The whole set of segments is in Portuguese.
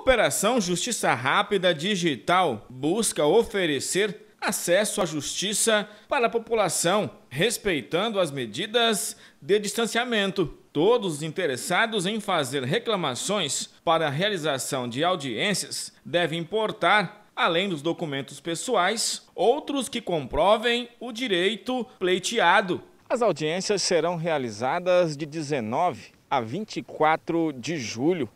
Operação Justiça Rápida Digital busca oferecer acesso à justiça para a população, respeitando as medidas de distanciamento. Todos os interessados em fazer reclamações para a realização de audiências devem portar, além dos documentos pessoais, outros que comprovem o direito pleiteado. As audiências serão realizadas de 19 a 24 de julho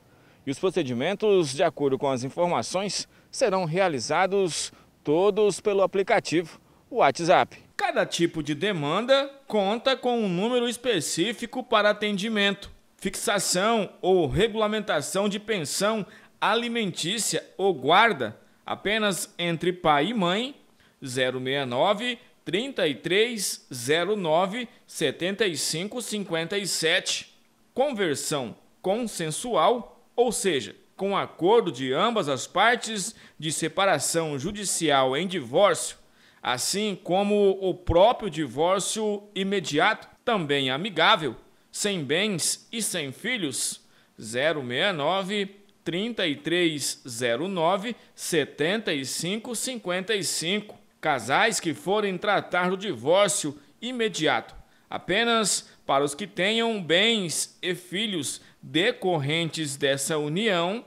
e os procedimentos, de acordo com as informações, serão realizados todos pelo aplicativo WhatsApp. Cada tipo de demanda conta com um número específico para atendimento, fixação ou regulamentação de pensão alimentícia ou guarda apenas entre pai e mãe 069 3309 7557. Conversão consensual ou seja, com acordo de ambas as partes de separação judicial em divórcio, assim como o próprio divórcio imediato, também amigável, sem bens e sem filhos. 069 3309 7555. Casais que forem tratar do divórcio imediato apenas para os que tenham bens e filhos decorrentes dessa união,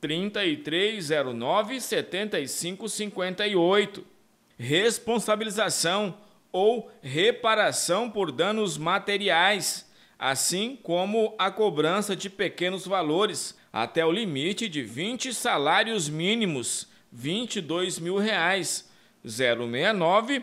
3309 7558. Responsabilização ou reparação por danos materiais, assim como a cobrança de pequenos valores, até o limite de 20 salários mínimos, 22 mil reais, 069